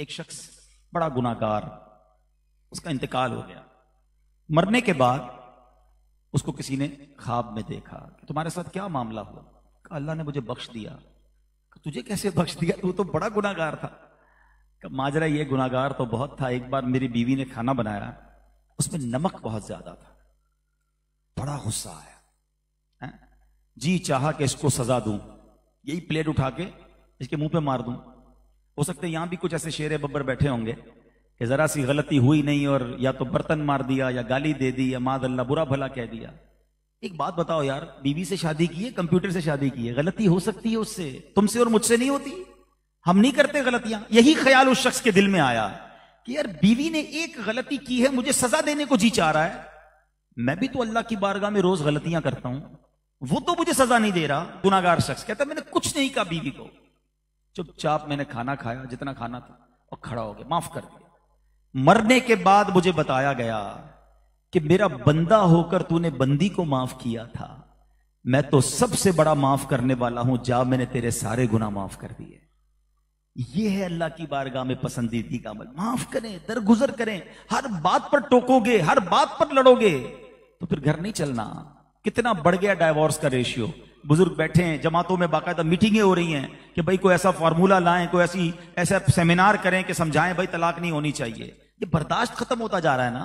एक शख्स बड़ा गुनाकार उसका इंतकाल हो गया मरने के बाद उसको किसी ने ख्वाब में देखा कि तुम्हारे साथ क्या मामला हुआ अल्लाह ने मुझे बख्श दिया तुझे कैसे बख्श दिया तू तो बड़ा गुनागार था माजरा ये गुनागार तो बहुत था एक बार मेरी बीवी ने खाना बनाया उसमें नमक बहुत ज्यादा था बड़ा गुस्सा आया जी चाह कि इसको सजा दूं यही प्लेट उठा के इसके मुंह पे मार दूं हो सकते यहां भी कुछ ऐसे शेर बब्बर बैठे होंगे कि जरा सी गलती हुई नहीं और या तो बर्तन मार दिया या गाली दे दी या माद अल्लाह बुरा भला कह दिया एक बात बताओ यार बीवी से शादी की है कंप्यूटर से शादी की है गलती हो सकती है उससे तुमसे और मुझसे नहीं होती हम नहीं करते गलतियां यही ख्याल उस शख्स के दिल में आया कि यार बीवी ने एक गलती की है मुझे सजा देने को जी चाह रहा है मैं भी तो अल्लाह की बारगाह में रोज गलतियां करता हूं वो तो मुझे सजा नहीं दे रहा गुनागार शख्स कहता मैंने कुछ नहीं कहा बीवी को चुपचाप मैंने खाना खाया जितना खाना था और खड़ा हो गया माफ कर दिया मरने के बाद मुझे बताया गया कि मेरा बंदा होकर तूने बंदी को माफ किया था मैं तो सबसे बड़ा माफ करने वाला हूं जा मैंने तेरे सारे गुना माफ कर दिए ये है अल्लाह की बारगाह में पसंदीदगी का अमल माफ करें दरगुजर करें हर बात पर टोकोगे हर बात पर लड़ोगे तो फिर घर नहीं चलना कितना बढ़ गया डायवोर्स का रेशियो बुजुर्ग बैठे हैं जमातों में बाकायदा मीटिंगें हो रही हैं कि भाई कोई ऐसा फॉर्मूला लाएं कोई ऐसी ऐसा सेमिनार करें कि समझाएं भाई तलाक नहीं होनी चाहिए ये बर्दाश्त खत्म होता जा रहा है ना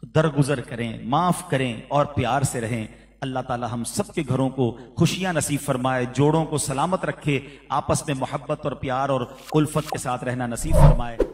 तो दरगुजर करें माफ करें और प्यार से रहें अल्लाह ताला हम सबके घरों को खुशियां नसीब फरमाए जोड़ों को सलामत रखे आपस में मोहब्बत और प्यार और उल्फत के साथ रहना नसीब फरमाए